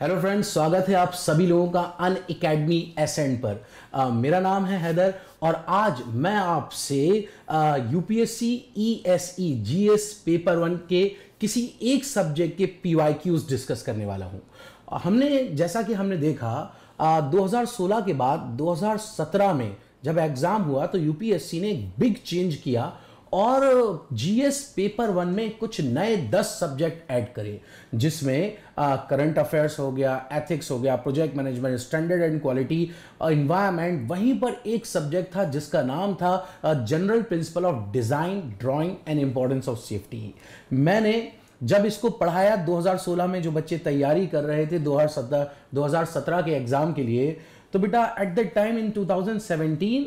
Hello friends स्वागत है आप सभी लोगों का अन अकेडमी एसेंट पर uh, मेरा नाम है हैदर और आज मैं आपसे UPSC ESE GS paper one के किसी एक सब्जेक्ट के क्यूज डिस्कस करने वाला हूँ हमने जैसा कि हमने देखा uh, 2016 के बाद 2017 में जब एग्ज़ाम हुआ तो यूपीएससी ने एक बिग चेंज किया और जीएस पेपर वन में कुछ नए दस सब्जेक्ट ऐड करें जिसमें करंट अफेयर्स हो गया एथिक्स हो गया project management standard and quality environment वहीं पर एक सब्जेक्ट था जिसका नाम था general principle of design drawing and importance of safety मैंने जब इसको पढ़ाया 2016 में जो बच्चे तैयारी कर रहे थे 2017 2017 के एग्ज़ाम के लिए तो बेटा at the time in 2017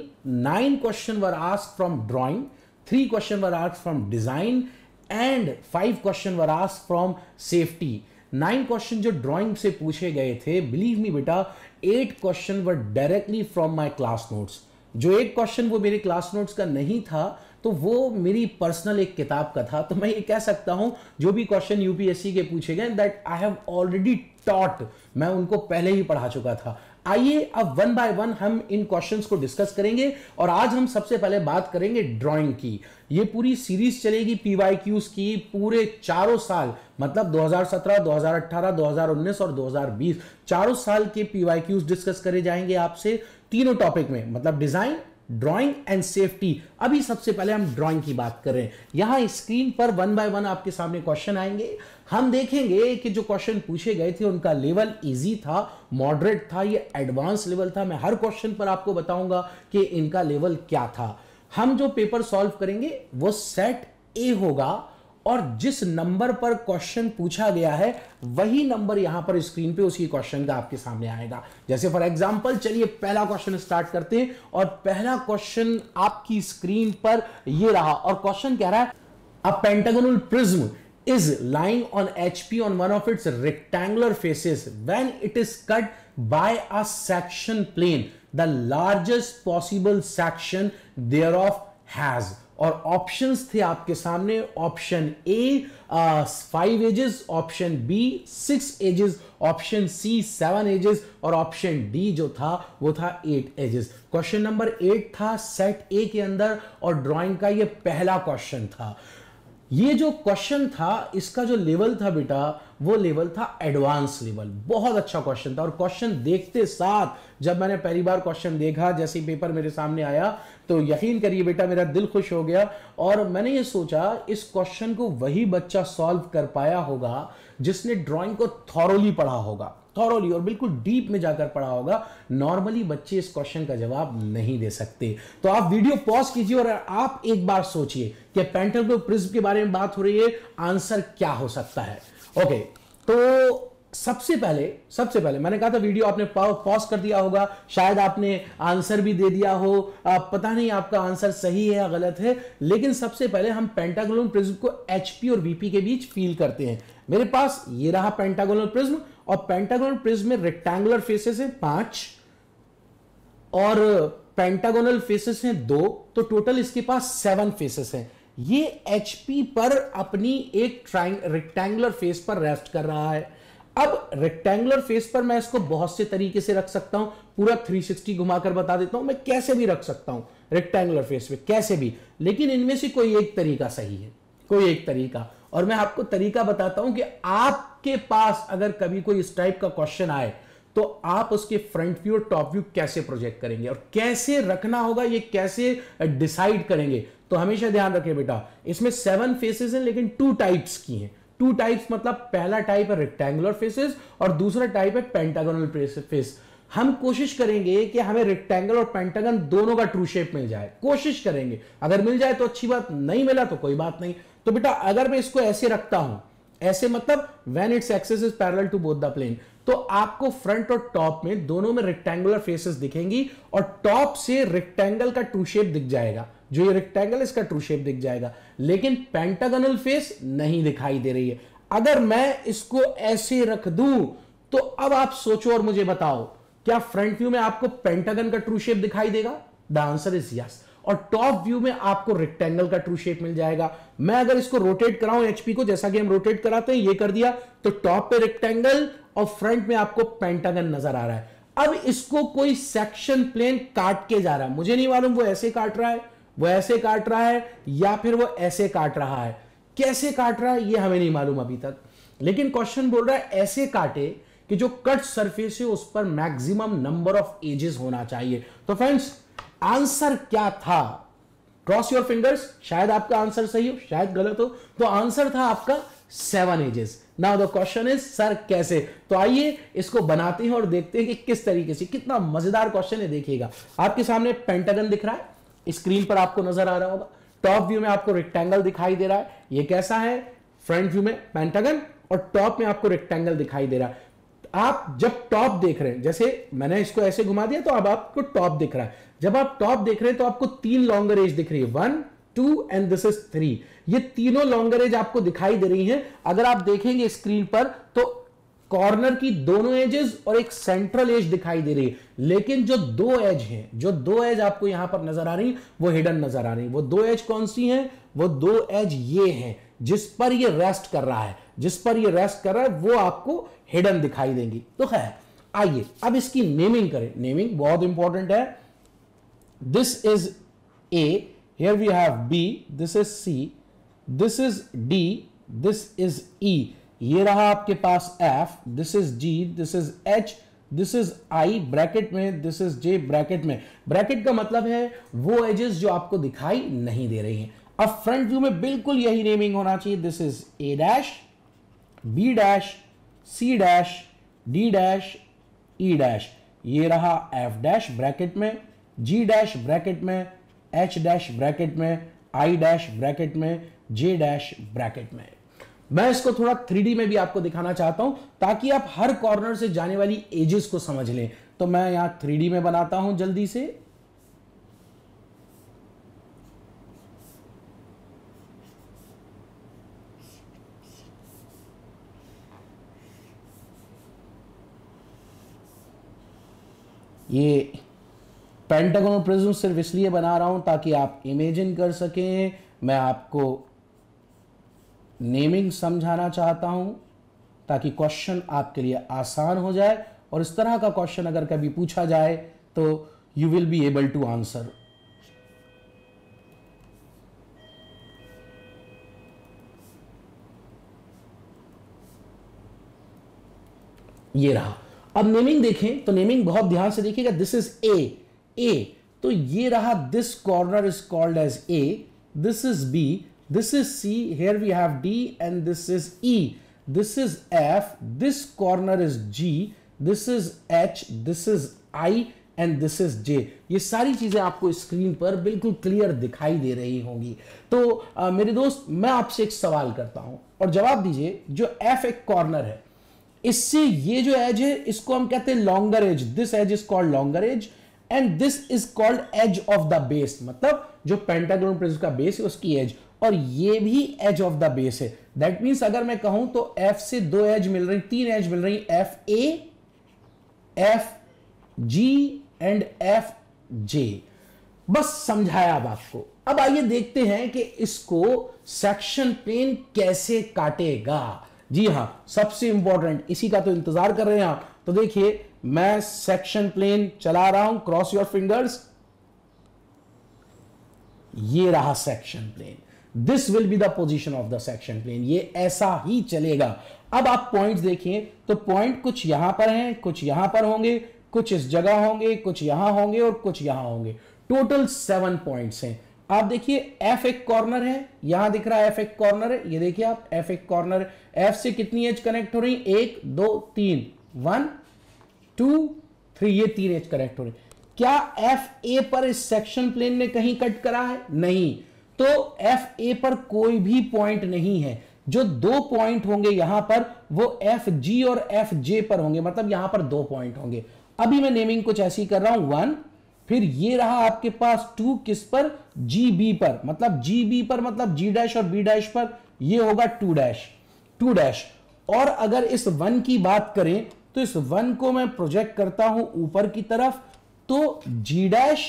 nine question were ask from drawing three questions were asked from design and five question were ask from safety nine question जो ड्राइंग से पूछे गए थे बिलीव मी बेटा eight question were directly from my class notes जो एक question वो मेरे क्लास नोट्स का नहीं था तो वो मेरी पर्सनल एक किताब का था तो मैं ये कह सकता हूं जो भी क्वेश्चन यूपीएससी के पूछे गए that I have already taught मैं उनको पहले ही पढ़ा चुका था आइए अब वन बाय वन हम इन क्वेश्चंस को डिस्कस करेंगे और आज हम सबसे पहले बात करेंगे ड्राइंग की ये पूरी सीरीज चलेगी पीवाईक्यूज की पूरे चारों साल मतलब 2017, 2018, 2019 और 2020 चारों साल के पीवाईक्यूज डिस्कस करे जाएंगे आपसे तीनों टॉपिक में मतलब डिजाइन ड्राइंग एंड सेफ्टी अभी सबसे पहले हम ड्राइंग की बात कर रहे हैं यहां स्क्रीन पर वन बाय वन आपके सामने क्वेश्चन आएंगे हम देखेंगे कि जो क्वेश्चन पूछे गए थे उनका लेवल इजी था मॉडरेट था ये एडवांस लेवल था मैं हर क्वेश्चन पर आपको बताऊंगा कि इनका लेवल क्या था हम जो पेपर सॉल्व करेंगे वो सेट ए होगा और जिस नंबर पर क्वेश्चन पूछा गया है वही नंबर यहां पर स्क्रीन पे उसी क्वेश्चन का आपके सामने आएगा जैसे फॉर एग्जांपल चलिए पहला क्वेश्चन स्टार्ट करते हैं और पहला क्वेश्चन आपकी स्क्रीन पर ये रहा और क्वेश्चन कह रहा है a pentagonal prism is lying on HP on one of its rectangular faces when it is cut by a section plane the largest possible section there of has और options थे आपके सामने option A five edges option B six edges option C seven edges और option D जो था वो था eight edges question number eight था सेट ए के अंदर और ड्राइंग का ये पहला क्वेश्चन था ये जो क्वेश्चन था इसका जो लेवल था बेटा वो लेवल था एडवांस लेवल बहुत अच्छा क्वेश्चन था और क्वेश्चन देखते साथ जब मैंने पहली बार क्वेश्चन देखा जैसे पेपर मेरे सामने आया तो यकीन करिए बेटा मेरा दिल खुश हो गया और मैंने ये सोचा इस क्वेश्चन को वही बच्चा सॉल्व कर पाया होगा जिसने ड्राइंग को थॉरोली पढ़ा होगा थॉरोली और बिल्कुल डीप में जाकर पढ़ा होगा नॉर्मली बच्चे इस क्वेश्चन का जवाब नहीं दे सकते तो आप वीडियो पॉज कीजिए और आप एक बार सोचिए कि पेंटल प्रिज्म के बारे में बात हो रही है आंसर क्या हो सकता है ओके तो सबसे पहले सबसे पहले मैंने कहा था वीडियो आपने पॉज कर दिया होगा शायद आपने आंसर भी दे दिया हो आप पता नहीं आपका आंसर सही है या गलत है लेकिन सबसे पहले हम पेंटागोलोन प्रिज्म को एचपी और वीपी के बीच फील करते हैं मेरे पास ये रहा पेंटागोनल प्रिज्म और पेंटागोनल प्रिज्म में रेक्टेंगुलर फेसेस है पांच और पेंटागोनल फेसेस हैं दो तो टोटल इसके पास सेवन फेसेस हैं ये एचपी पर अपनी एक ट्राइंग रेक्टेंगुलर फेस पर रेस्ट कर रहा है अब रेक्टेंगुलर फेस पर मैं इसको बहुत से तरीके से रख सकता हूं पूरा 360 घुमाकर बता देता हूं मैं कैसे भी रख सकता हूं रेक्टेंगुलर फेस में कैसे भी लेकिन इनमें से कोई एक तरीका सही है कोई एक तरीका और मैं आपको तरीका बताता हूं कि आपके पास अगर कभी कोई इस टाइप का क्वेश्चन आए तो आप उसके फ्रंट व्यू और टॉप व्यू कैसे प्रोजेक्ट करेंगे और कैसे रखना होगा ये कैसे डिसाइड करेंगे तो हमेशा ध्यान रखें बेटा इसमें सेवन फेसेस हैं लेकिन टू टाइप्स की हैं टू टाइप्स मतलब पहला टाइप है रेक्टेंगुलर फेसेस और दूसरा टाइप है पेंटागोनल फेस हम कोशिश करेंगे कि हमें रेक्टेंगल और पेंटागन दोनों का ट्रू शेप मिल जाए कोशिश करेंगे अगर मिल जाए तो अच्छी बात नहीं मिला तो कोई बात नहीं तो बेटा अगर मैं इसको ऐसे रखता हूं ऐसे मतलब when its axis is parallel to both the plane तो आपको फ्रंट और टॉप में दोनों में रेक्टेंगुलर फेसेस दिखेंगी और टॉप से रेक्टेंगल का ट्रू शेप दिख जाएगा जो ये रेक्टेंगल इसका ट्रू शेप दिख जाएगा लेकिन पेंटागनल फेस नहीं दिखाई दे रही है अगर मैं इसको ऐसे रख दू तो अब आप सोचो और मुझे बताओ क्या फ्रंट व्यू में आपको पेंटागन का ट्रू शेप दिखाई देगा द आंसर इज यस और टॉप व्यू में आपको रेक्टेंगल का ट्रू शेप मिल जाएगा मैं अगर इसको रोटेट कराऊं एचपी को जैसा कि हम रोटेट कराते हैं ये कर दिया तो टॉप पे रेक्टेंगल और फ्रंट में आपको पेंटागन नजर आ रहा है अब इसको कोई सेक्शन प्लेन काट के जा रहा है मुझे नहीं मालूम वो ऐसे काट रहा है वो ऐसे काट रहा है या फिर वो ऐसे काट रहा है कैसे काट रहा है ये हमें नहीं मालूम अभी तक लेकिन क्वेश्चन बोल रहा है ऐसे काटे कि जो कट सरफेस है उस पर मैक्सिमम नंबर ऑफ एजेस होना चाहिए तो फ्रेंड्स आंसर क्या था क्रॉस योर फिंगर्स शायद आपका आंसर सही हो शायद गलत हो तो आंसर था आपका seven edges now the question is sir कैसे तो आइए इसको बनाते हैं और देखते हैं कि किस तरीके से कितना मजेदार क्वेश्चन है देखिएगा आपके सामने पेंटागन दिख रहा है स्क्रीन पर आपको नजर आ रहा होगा टॉप व्यू में आपको रेक्टेंगल दिखाई दे रहा है ये कैसा है फ्रंट व्यू में पेंटागन और टॉप में आपको रेक्टेंगल दिखाई दे रहा है आप जब टॉप देख रहे हैं जैसे मैंने इसको ऐसे घुमा दिया तो अब आपको टॉप दिख रहा है जब आप टॉप देख रहे हैं तो आपको तीन लॉन्गर एज दिख रही है one two and this is three ये तीनों लॉन्गर एज आपको दिखाई दे रही हैं अगर आप देखेंगे स्क्रीन पर तो कॉर्नर की दोनों एजेस और एक सेंट्रल एज दिखाई दे रही है लेकिन जो दो एज हैं जो दो एज आपको यहां पर नजर आ रही वो हिडन नजर आ रही वो दो एज कौन सी हैं वो दो एज ये हैं जिस पर ये रेस्ट कर रहा है जिस पर ये रेस्ट कर रहा है वो आपको हिडन दिखाई देंगी तो खैर आइए अब इसकी नेमिंग करें नेमिंग बहुत इंपॉर्टेंट है this is A here we have B this is C this is D this is E ये रहा आपके पास F this is G this is H this is I bracket में दिस इज जे ब्रैकेट में bracket का मतलब है वो एजेस जो आपको दिखाई नहीं दे रही हैं अब फ्रंट व्यू में बिल्कुल यही नेमिंग होना चाहिए this is A dash B dash C dash D dash E dash ये रहा एफ डैश ब्रैकेट में जी डैश ब्रैकेट में एच डैश ब्रैकेट में आई डैश ब्रैकेट में जे डैश ब्रैकेट में मैं इसको थोड़ा थ्री में भी आपको दिखाना चाहता हूं ताकि आप हर कॉर्नर से जाने वाली एजेस को समझ लें तो मैं यहां थ्री में बनाता हूं जल्दी से ये पेंटागोनल प्रिज्म सिर्फ इसलिए बना रहा हूं ताकि आप इमेजिन कर सकें मैं आपको नेमिंग समझाना चाहता हूं ताकि क्वेश्चन आपके लिए आसान हो जाए और इस तरह का क्वेश्चन अगर कभी पूछा जाए तो you will be able to answer ये रहा अब नेमिंग देखें तो नेमिंग बहुत ध्यान से देखिएगा दिस इज ए ए तो ये रहा this corner is called as A this is B This is C, here we have D and this is E. This is F, this corner is G, this is H, this is I and this is J ये सारी चीज़ें आपको screen पर बिल्कुल clear दिखाई दे रही होंगी तो आ, मेरे दोस्त मैं आपसे एक सवाल करता हूं और जवाब दीजिए जो एफ एक कॉर्नर है इससे ये जो एज है इसको हम कहते हैं longer edge this edge is called longer edge and this is called edge of the base मतलब जो पेंटाग्रोन प्रिज्म का बेस है उसकी एज और ये भी एज ऑफ द बेस है दैट मीन्स अगर मैं कहूं तो एफ से दो एज मिल रही तीन एज मिल रही F A F G and F J बस समझाया अब आपको अब आइए देखते हैं कि इसको सेक्शन प्लेन कैसे काटेगा जी हां सबसे इंपॉर्टेंट इसी का तो इंतजार कर रहे हैं आप तो देखिए मैं सेक्शन प्लेन चला रहा हूं क्रॉस योर फिंगर्स ये रहा section plane this will be the position of the section plane ये ऐसा ही चलेगा अब आप पॉइंट देखिए तो पॉइंट कुछ यहां पर हैं कुछ यहां पर होंगे कुछ इस जगह होंगे कुछ यहां होंगे और कुछ यहां होंगे टोटल सेवन पॉइंट्स हैं आप देखिए एफ एक कॉर्नर है यहां दिख रहा है एफ एक कॉर्नर है ये देखिए आप एफ एक कॉर्नर एफ से कितनी एज कनेक्ट हो रही एक दो तीन वन टू थ्री ये तीन एज कनेक्ट हो रही क्या एफ ए पर इस सेक्शन प्लेन ने कहीं कट करा है नहीं तो एफ ए पर कोई भी पॉइंट नहीं है जो दो पॉइंट होंगे यहां पर वो एफ जी और एफ जे पर होंगे मतलब यहां पर दो पॉइंट होंगे अभी मैं नेमिंग कुछ ऐसी कर रहा हूं वन फिर ये रहा आपके पास टू किस पर जी बी पर मतलब जी बी पर मतलब जी डैश और बी डैश पर ये होगा टू डैश टू डैश और अगर इस वन की बात करें तो इस वन को मैं प्रोजेक्ट करता हूं ऊपर की तरफ तो जी डैश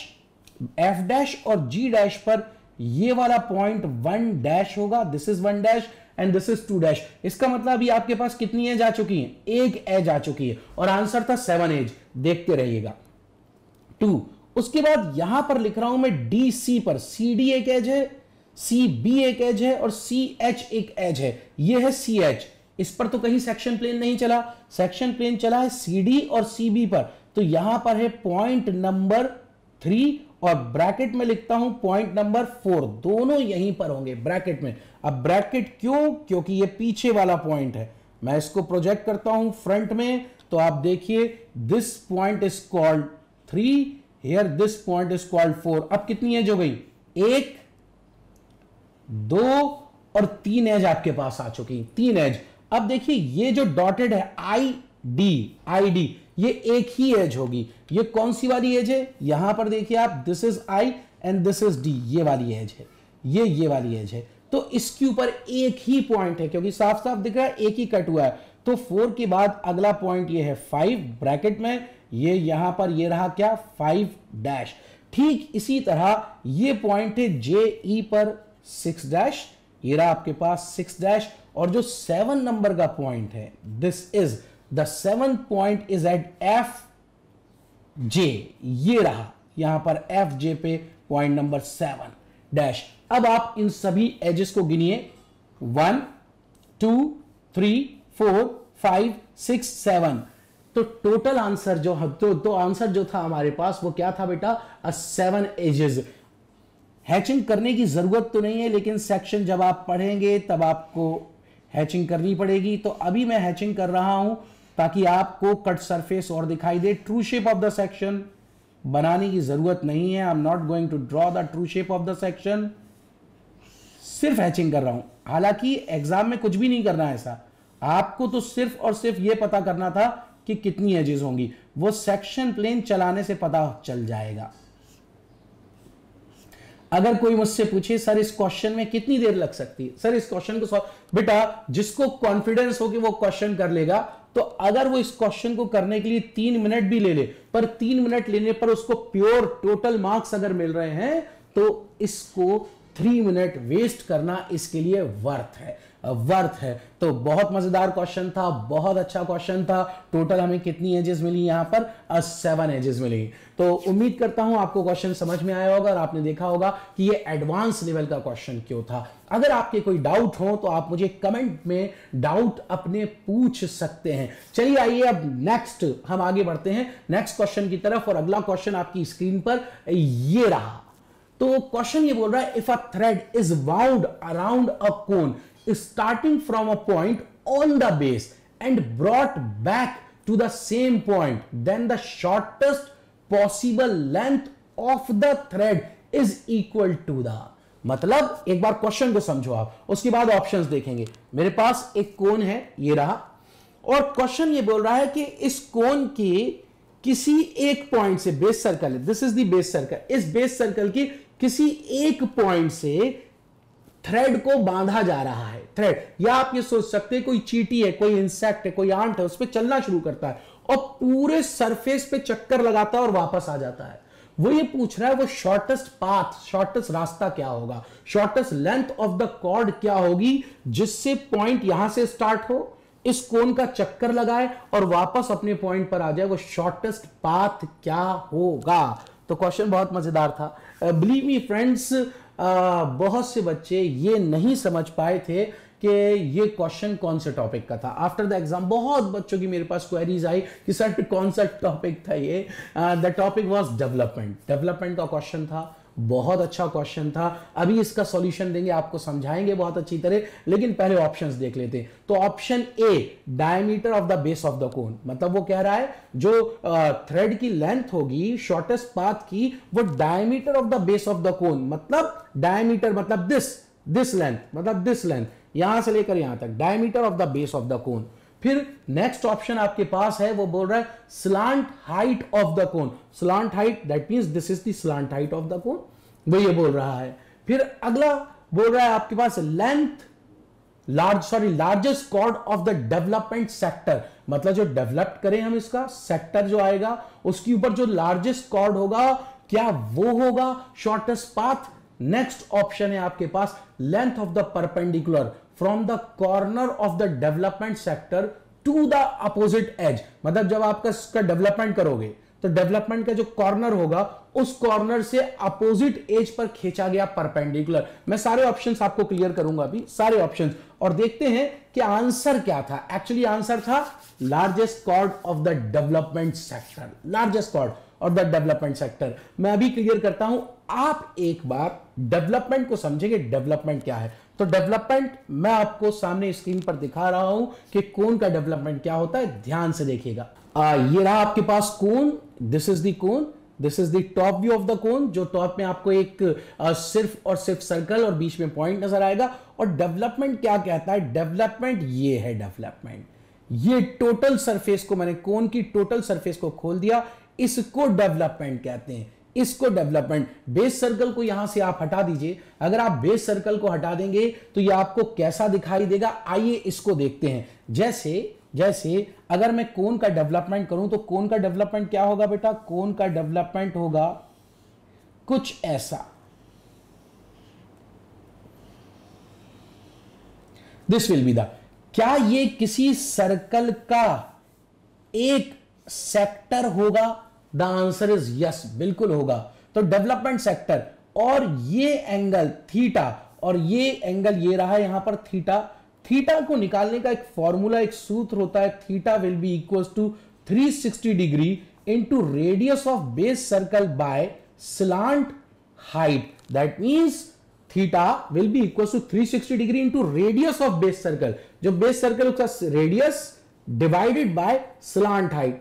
एफ डैश और जी डैश पर ये वाला पॉइंट वन डैश होगा this is one dash and this is two dash इसका मतलब अभी आपके पास कितनी एज आ चुकी है एक एज आ चुकी है और आंसर था सेवन एज देखते रहिएगा टू उसके बाद यहां पर लिख रहा हूं मैं डी सी पर सी डी एक एज है सी बी एक एज है और सी एच एक एज है यह है सी एच इस पर तो कहीं सेक्शन प्लेन नहीं चला सेक्शन प्लेन चला है सी डी और सी बी पर तो यहां पर है पॉइंट नंबर थ्री और ब्रैकेट में लिखता हूं पॉइंट नंबर फोर दोनों यहीं पर होंगे ब्रैकेट में अब ब्रैकेट क्यों क्योंकि ये पीछे वाला पॉइंट है मैं इसको प्रोजेक्ट करता हूं फ्रंट में तो आप देखिए this point is called three here this point is called four अब कितनी एज हो गई एक दो और तीन एज आपके पास आ चुकी तीन एज अब देखिए ये जो डॉटेड है आई डी आई डी ये एक ही एज होगी ये कौन सी वाली एज है यहां पर देखिए आप this is I and this is D ये वाली एज है ये ये वाली एज है तो इसके ऊपर एक ही पॉइंट है क्योंकि साफ साफ दिख रहा है एक ही कट हुआ है तो फोर के बाद अगला पॉइंट ये है फाइव ब्रैकेट में ये यहां पर ये रहा क्या फाइव डैश ठीक इसी तरह ये पॉइंट है जे ई e पर सिक्स डैश ये रहा आपके पास सिक्स डैश और जो सेवन नंबर का पॉइंट है this is the seven point is at F J ये रहा यहां पर एफ जे पे पॉइंट नंबर सेवन डैश अब आप इन सभी एजेस को गिनिए one two three four five six seven तो टोटल आंसर जो तो, तो आंसर जो था हमारे पास वो क्या था बेटा अ सेवन एजेस हैचिंग करने की जरूरत तो नहीं है लेकिन सेक्शन जब आप पढ़ेंगे तब आपको हैचिंग करनी पड़ेगी तो अभी मैं हैचिंग कर रहा हूं ताकि आपको कट सरफेस और दिखाई दे true shape of the section बनाने की जरूरत नहीं है I am not going to draw the true shape of the section सिर्फ हैचिंग कर रहा हूं हालांकि एग्जाम में कुछ भी नहीं करना है ऐसा आपको तो सिर्फ और सिर्फ यह पता करना था कि कितनी एजेस होंगी वो सेक्शन प्लेन चलाने से पता चल जाएगा अगर कोई मुझसे पूछे सर इस क्वेश्चन में कितनी देर लग सकती है सर इस क्वेश्चन को बेटा जिसको कॉन्फिडेंस हो कि वो क्वेश्चन कर लेगा तो अगर वो इस क्वेश्चन को करने के लिए तीन मिनट भी ले ले पर तीन मिनट लेने पर उसको प्योर टोटल मार्क्स अगर मिल रहे हैं तो इसको थ्री मिनट वेस्ट करना इसके लिए वर्थ है वर्थ है तो बहुत मजेदार क्वेश्चन था बहुत अच्छा क्वेश्चन था टोटल हमें कितनी एजेस मिली यहां पर सेवन एजेस मिली तो उम्मीद करता हूं आपको क्वेश्चन समझ में आया होगा और आपने देखा होगा कि ये एडवांस लेवल का क्वेश्चन क्यों था अगर आपके कोई डाउट हो तो आप मुझे कमेंट में डाउट अपने पूछ सकते हैं चलिए आइए अब नेक्स्ट हम आगे बढ़ते हैं नेक्स्ट क्वेश्चन की तरफ और अगला क्वेश्चन आपकी स्क्रीन पर ये रहा तो क्वेश्चन ये बोल रहा है if a thread is wound around a cone starting from a point on the base and brought back to the same point then the shortest possible length of the thread is equal to the मतलब एक बार question को समझो आप उसके बाद options देखेंगे मेरे पास एक कोन है ये रहा और क्वेश्चन ये बोल रहा है कि इस कोन के किसी एक पॉइंट से बेस सर्कल है this is the base circle इस बेस सर्कल की किसी एक पॉइंट से थ्रेड को बांधा जा रहा है थ्रेड या आप ये सोच सकते हैं कोई चीटी है कोई इंसेक्ट है कोई आंट है उस पर चलना शुरू करता है और पूरे सरफेस पे चक्कर लगाता है और वापस आ जाता है वो ये पूछ रहा है वो शॉर्टेस्ट पाथ शॉर्टेस्ट रास्ता क्या होगा shortest length of the chord क्या होगी जिससे पॉइंट यहां से स्टार्ट हो इस कोन का चक्कर लगाए और वापस अपने पॉइंट पर आ जाए वो शॉर्टेस्ट पाथ क्या होगा तो क्वेश्चन बहुत मजेदार था बिलीव मी फ्रेंड्स बहुत से बच्चे ये नहीं समझ पाए थे कि ये क्वेश्चन कौन से टॉपिक का था आफ्टर द एग्जाम बहुत बच्चों की मेरे पास क्वेरीज आई कि सर कौन सा टॉपिक था ये the topic was development development का क्वेश्चन था बहुत अच्छा क्वेश्चन था अभी इसका सॉल्यूशन देंगे आपको समझाएंगे बहुत अच्छी तरह लेकिन पहले ऑप्शंस देख लेते हैं तो option A diameter of the base of the cone मतलब वो कह रहा है जो थ्रेड की लेंथ होगी शॉर्टेस्ट पाथ की वो diameter of the base of the cone मतलब डायमीटर मतलब दिस दिस लेंथ मतलब दिस लेंथ यहां से लेकर यहां तक diameter of the base of the cone फिर नेक्स्ट ऑप्शन आपके पास है वो बोल रहा है slant height of the cone slant height that mean this is the slant height of the cone वो ये बोल रहा है फिर अगला बोल रहा है आपके पास length large sorry largest chord of the development sector मतलब जो डेवलप करें हम इसका सेक्टर जो आएगा उसके ऊपर जो लार्जेस्ट कॉर्ड होगा क्या वो होगा शॉर्टेस्ट पाथ नेक्स्ट ऑप्शन है आपके पास length of the perpendicular from the corner of the development sector to the opposite edge मतलब जब आप इसका डेवलपमेंट करोगे तो डेवलपमेंट का जो कॉर्नर होगा उस कॉर्नर से अपोजिट एज पर खींचा गया परपेंडिकुलर मैं सारे ऑप्शन आपको क्लियर करूंगा अभी सारे ऑप्शन और देखते हैं कि आंसर क्या था एक्चुअली आंसर था largest chord of the development sector largest chord और द डेवलपमेंट सेक्टर मैं अभी क्लियर करता हूं आप एक बार डेवलपमेंट को समझेंगे डेवलपमेंट क्या है तो डेवलपमेंट मैं आपको सामने स्क्रीन पर दिखा रहा हूं कि कोन का डेवलपमेंट क्या होता है ध्यान से देखिएगा ये रहा आपके पास cone this is the cone this is the top view of the cone जो टॉप में आपको एक आ, सिर्फ और सिर्फ सर्कल और बीच में पॉइंट नजर आएगा और डेवलपमेंट क्या कहता है डेवलपमेंट ये है डेवलपमेंट ये टोटल सरफेस को मैंने कोन की टोटल सरफेस को खोल दिया इसको डेवलपमेंट कहते हैं इसको डेवलपमेंट बेस सर्कल को यहां से आप हटा दीजिए अगर आप बेस सर्कल को हटा देंगे तो ये आपको कैसा दिखाई देगा आइए इसको देखते हैं जैसे जैसे अगर मैं कोन का डेवलपमेंट करूं तो कोन का डेवलपमेंट क्या होगा बेटा कोन का डेवलपमेंट होगा कुछ ऐसा दिस विल बी द क्या ये किसी सर्कल का एक सेक्टर होगा द आंसर इज यस बिल्कुल होगा तो डेवलपमेंट सेक्टर और ये एंगल थीटा और ये एंगल ये रहा यहां पर थीटा थीटा को निकालने का एक फॉर्मूला एक सूत्र होता है theta will be equal to 360 degree into radius of base circle by slant height that means theta will be equal to 360 degree into radius of base circle जो बेस सर्कल उसका radius divided by slant height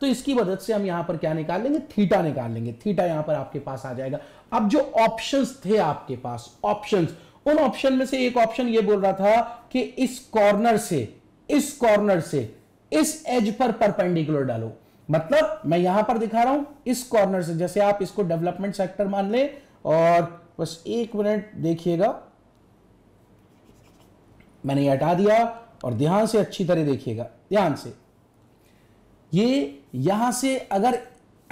तो इसकी मदद से हम यहां पर क्या निकाल लेंगे थीटा निकाल लेंगे थीटा यहां पर आपके पास आ जाएगा अब जो ऑप्शंस थे आपके पास ऑप्शंस उन ऑप्शन में से एक ऑप्शन ये बोल रहा था कि इस कॉर्नर से इस कॉर्नर से इस एज पर परपेंडिकुलर डालो मतलब मैं यहां पर दिखा रहा हूं इस कॉर्नर से जैसे आप इसको डेवलपमेंट सेक्टर मान ले और बस एक मिनट देखिएगा मैंने ये हटा दिया और ध्यान से अच्छी तरह देखिएगा ध्यान से ये यहां से अगर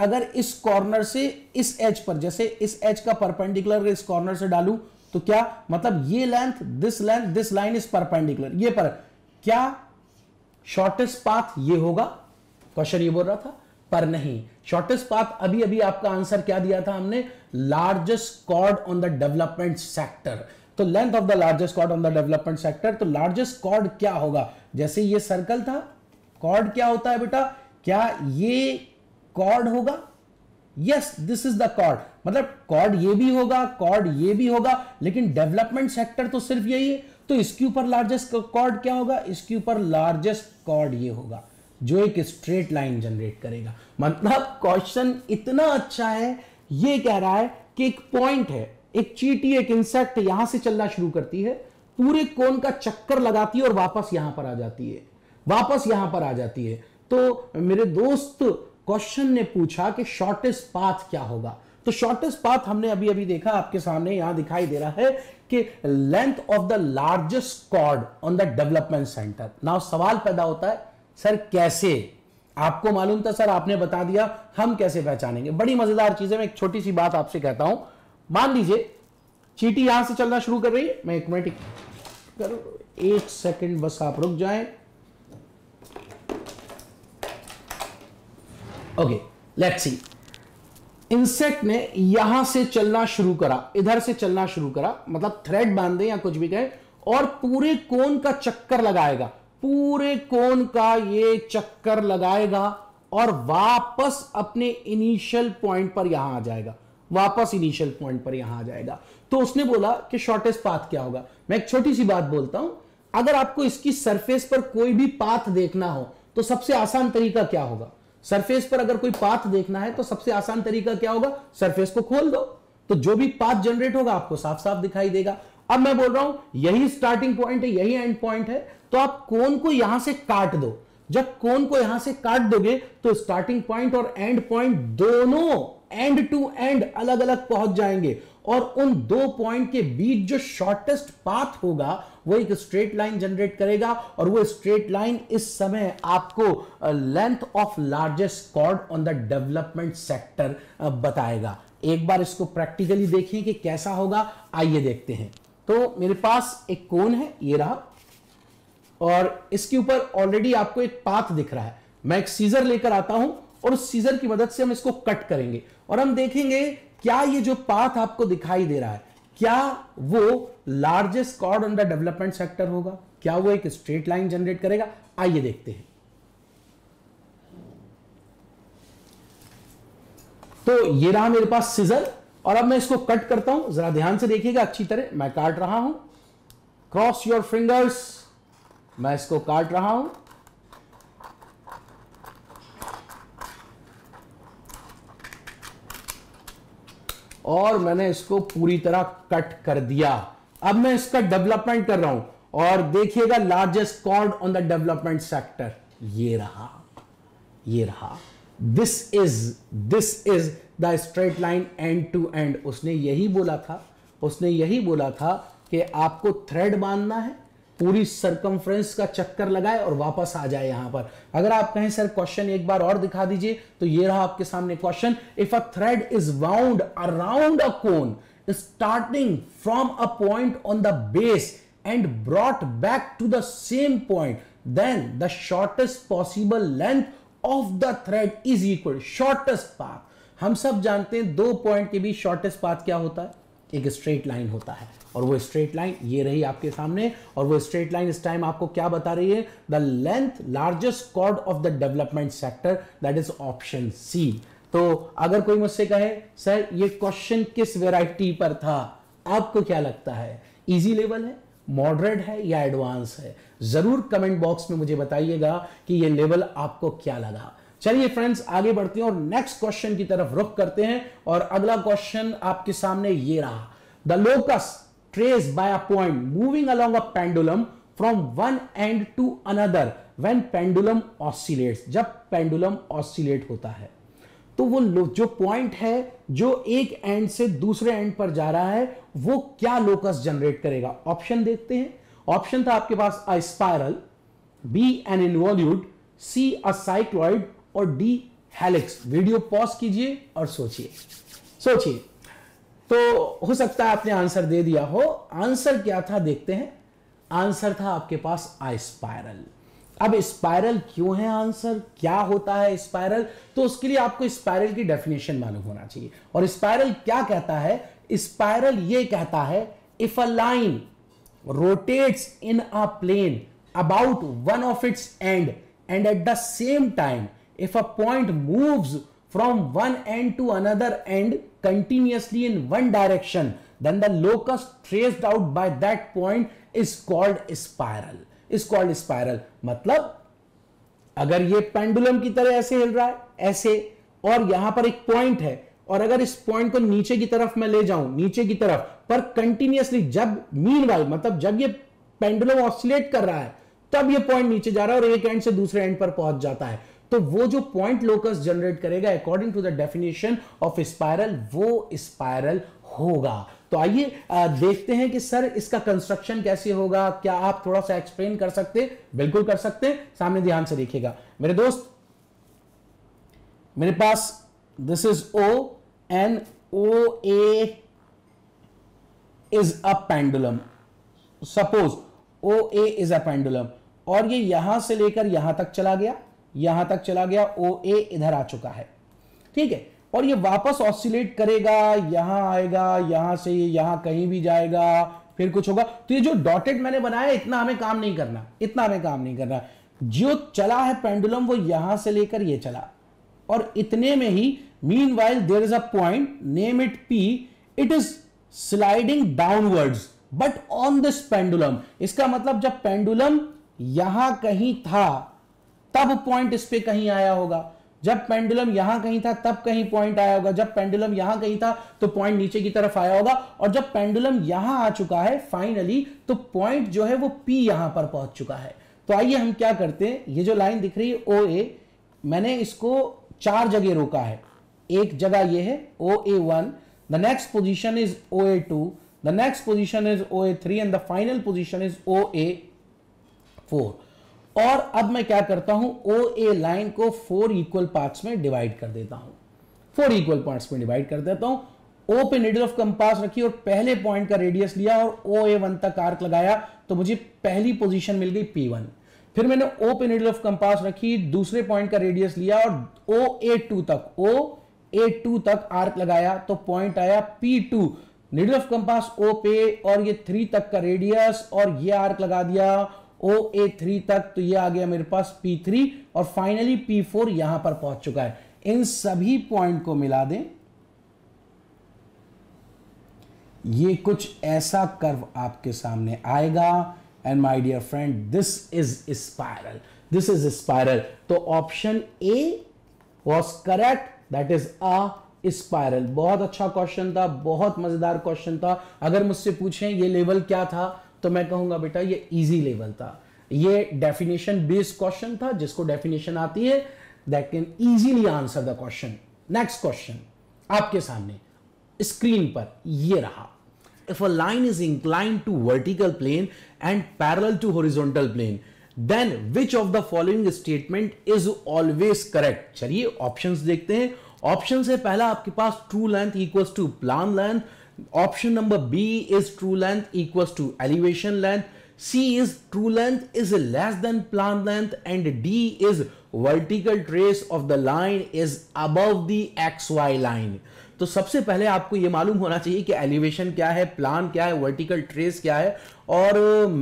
अगर इस कॉर्नर से इस एज पर जैसे इस एज का परपेंडिकुलर इस कॉर्नर से डालू तो क्या मतलब ये length this length this line is perpendicular ये पर क्या शॉर्टेस्ट पाथ ये होगा क्वेश्चन ये बोल रहा था पर नहीं शॉर्टेस्ट पाथ अभी अभी आपका आंसर क्या दिया था हमने largest chord on the development sector तो length of the largest chord on the development sector तो लार्जेस्ट कॉर्ड क्या होगा जैसे ये सर्कल था कॉर्ड क्या होता है बेटा क्या ये कॉर्ड होगा yes this is the chord मतलब कॉर्ड ये भी होगा कॉर्ड ये भी होगा लेकिन डेवलपमेंट सेक्टर तो सिर्फ यही है तो इसके ऊपर लार्जेस्ट कॉर्ड क्या होगा इसके ऊपर लार्जेस्ट कॉर्ड ये होगा जो एक स्ट्रेट लाइन जनरेट करेगा मतलब क्वेश्चन इतना अच्छा है ये कह रहा है कि एक पॉइंट है एक चीटी एक इंसेक्ट यहां से चलना शुरू करती है पूरे कोन का चक्कर लगाती है और वापस यहां पर आ जाती है वापस यहां पर आ जाती है तो मेरे दोस्त क्वेश्चन ने पूछा कि शॉर्टेस्ट पाथ क्या होगा तो शॉर्टेस्ट पाथ हमने अभी अभी देखा आपके सामने यहां दिखाई दे रहा है कि length of the largest chord on the development center now सवाल पैदा होता है सर कैसे आपको मालूम था सर आपने बता दिया हम कैसे पहचानेंगे बड़ी मजेदार चीज है मैं एक छोटी सी बात आपसे कहता हूं मान लीजिए चीटी यहां से चलना शुरू कर रही है मैं एक मिनट करो एक सेकंड बस आप रुक जाएं ओके लेट्स सी इंसेक्ट ने यहां से चलना शुरू करा इधर से चलना शुरू करा मतलब थ्रेड बांधे या कुछ भी कहे और पूरे कोन का चक्कर लगाएगा पूरे कोन का ये चक्कर लगाएगा और वापस अपने इनिशियल पॉइंट पर यहां आ जाएगा वापस इनिशियल पॉइंट पर यहां आ जाएगा तो उसने बोला कि शॉर्टेस्ट पाथ क्या होगा मैं एक छोटी सी बात बोलता हूं अगर आपको इसकी सरफेस पर कोई भी पाथ देखना हो तो सबसे आसान तरीका क्या होगा सरफेस पर अगर कोई पाथ देखना है तो सबसे आसान तरीका क्या होगा सरफेस को खोल दो तो जो भी पाथ जनरेट होगा आपको साफ साफ दिखाई देगा अब मैं बोल रहा हूं यही स्टार्टिंग पॉइंट है यही एंड पॉइंट है तो आप कौन को यहां से काट दो जब कोन को यहां से काट दोगे तो स्टार्टिंग पॉइंट और एंड पॉइंट दोनों एंड टू एंड अलग अलग पहुंच जाएंगे और उन दो पॉइंट के बीच जो शॉर्टेस्ट पाथ होगा वो एक स्ट्रेट लाइन जनरेट करेगा और वो स्ट्रेट लाइन इस समय आपको length of largest chord on the development sector बताएगा एक बार इसको प्रैक्टिकली देखें कि कैसा होगा आइए देखते हैं तो मेरे पास एक कोन है ये रहा और इसके ऊपर ऑलरेडी आपको एक पाथ दिख रहा है मैं एक सीजर लेकर आता हूं और उस सीजर की मदद से हम इसको कट करेंगे और हम देखेंगे क्या ये जो पाथ आपको दिखाई दे रहा है क्या वो largest chord the development sector होगा क्या वो एक स्ट्रेट लाइन जनरेट करेगा आइए देखते हैं तो ये रहा मेरे पास सीजर और अब मैं इसको कट करता हूं जरा ध्यान से देखिएगा अच्छी तरह मैं काट रहा हूं क्रॉस योर फिंगर्स मैं इसको काट रहा हूं और मैंने इसको पूरी तरह कट कर दिया अब मैं इसका डेवलपमेंट कर रहा हूं और देखिएगा largest chord on the development sector ये रहा ये रहा this is this is the straight line end to end उसने यही बोला था उसने यही बोला था कि आपको थ्रेड बांधना है पूरी सरकमफ्रेंस का चक्कर लगाए और वापस आ जाए यहां पर अगर आप कहें सर क्वेश्चन एक बार और दिखा दीजिए तो ये रहा आपके सामने question if a thread is wound around a cone starting from a point on the base and brought back to the same point then the shortest possible length of the thread is equal shortest path हम सब जानते हैं दो point के बीच shortest path क्या होता है एक स्ट्रेट लाइन होता है और वो स्ट्रेट लाइन ये रही आपके सामने और वो स्ट्रेट लाइन इस टाइम आपको क्या बता रही है the length largest chord of the development sector that is option C तो अगर कोई मुझसे कहे सर ये क्वेश्चन किस वेराइटी पर था आपको क्या लगता है इजी लेवल है मॉडरेट है या एडवांस है जरूर कमेंट बॉक्स में मुझे बताइएगा कि ये लेवल आपको क्या लगा चलिए फ्रेंड्स आगे बढ़ते हैं और नेक्स्ट क्वेश्चन की तरफ रुख करते हैं और अगला क्वेश्चन आपके सामने ये रहा the locus traced by a point moving along a pendulum from one end to another when pendulum oscillates जब pendulum oscillate होता है तो वो जो पॉइंट है जो एक एंड से दूसरे एंड पर जा रहा है वो क्या लोकस जनरेट करेगा ऑप्शन देखते हैं ऑप्शन था आपके पास a spiral B an involute C a cycloid और डी हेलिक्स वीडियो पॉज कीजिए और सोचिए सोचिए तो हो सकता है आपने आंसर दे दिया हो आंसर क्या था देखते हैं आंसर था आपके पास आई स्पायरल अब स्पायरल क्यों है आंसर क्या होता है स्पायरल तो उसके लिए आपको स्पायरल की डेफिनेशन मालूम होना चाहिए और स्पायरल क्या कहता है स्पायरल ये कहता है if a line rotates in a plane about one of its end and at the same time if a point moves from one end to another end continuously in one direction, then the locus traced out by that point is called spiral. Is called spiral. matlab मतलब, अगर ये pendulum की तरह ऐसे हिल रहा है ऐसे और यहां पर एक पॉइंट है और अगर इस पॉइंट को नीचे की तरफ मैं ले जाऊं नीचे की तरफ पर कंटिन्यूसली जब मीन मतलब जब ये पेंडुलम ऑसिलेट कर रहा है तब ये पॉइंट नीचे जा रहा है और एक एंड से दूसरे एंड पर पहुंच जाता है तो वो जो पॉइंट लोकस जनरेट करेगा according to the definition of spiral वो स्पायरल होगा तो आइए देखते हैं कि सर इसका कंस्ट्रक्शन कैसे होगा क्या आप थोड़ा सा एक्सप्लेन कर सकते बिल्कुल कर सकते सामने ध्यान से देखिएगा मेरे दोस्त मेरे पास this is O and O A is a pendulum suppose O A is a pendulum और ये यहां से लेकर यहां तक चला गया यहां तक चला गया ओ ए इधर आ चुका है ठीक है और ये वापस ऑसिलेट करेगा यहां आएगा यहां से यहां कहीं भी जाएगा फिर कुछ होगा तो ये जो डॉटेड मैंने बनाया इतना हमें काम नहीं करना इतना हमें काम नहीं करना जो चला है पेंडुलम वो यहां से लेकर ये चला और इतने में ही meanwhile there is a point name it P it is sliding downwards but on this pendulum इसका मतलब जब पेंडुलम यहां कहीं था तब पॉइंट इस पे कहीं आया होगा जब पेंडुलम यहां कहीं था तब कहीं पॉइंट आया होगा जब पेंडुलम यहां कहीं था तो पॉइंट नीचे की तरफ आया होगा और जब पेंडुलम यहां आ चुका है फाइनली तो पॉइंट जो है वो पी यहां पर पहुंच चुका है तो आइए हम क्या करते हैं ये जो लाइन दिख रही है ओ ए मैंने इसको चार जगह रोका है एक जगह ये है O A one the next position is O A two the next position is O A three and the final position is O A four और अब मैं क्या करता हूं ओ ए लाइन को फोर इक्वल पार्ट्स में divide कर देता हूं फोर इक्वल पार्ट्स में डिवाइड कर देता हूं ओ पे निडल ऑफ कंपास रखी और पहले पॉइंट का रेडियस लिया और ओ ए वन तक आर्क लगाया तो मुझे पहली पोजीशन मिल गई पी वन फिर मैंने ओ पे निडल ऑफ कंपास रखी दूसरे पॉइंट का रेडियस लिया और ओ ए टू तक ओ ए टू तक आर्क लगाया तो पॉइंट आया P two needle of compass O पे और ये थ्री तक का रेडियस और ये आर्क लगा दिया ए थ्री तक तो ये आ गया मेरे पास P3 और फाइनली P4 यहां पर पहुंच चुका है इन सभी पॉइंट को मिला दें ये कुछ ऐसा कर्व आपके सामने आएगा and my dear friend this is spiral this is spiral तो option A was correct that is a spiral बहुत अच्छा क्वेश्चन था बहुत मजेदार क्वेश्चन था अगर मुझसे पूछें ये लेवल क्या था तो मैं कहूंगा बेटा ये इजी लेवल था ये डेफिनेशन बेस्ड क्वेश्चन था जिसको डेफिनेशन आती है that can easily answer the question next question आपके सामने स्क्रीन पर ये रहा if a line is incline to vertical plane and parallel to horizontal plane then which of the following statement is always correct चलिए option देखते हैं option से पहला आपके पास true length equals to plan length option number B is true length equal to elevation length C is true length is less than plan length and D is vertical trace of the line is above the X Y line तो सबसे पहले आपको यह मालूम होना चाहिए कि elevation क्या है प्लान क्या है वर्टिकल ट्रेस क्या है और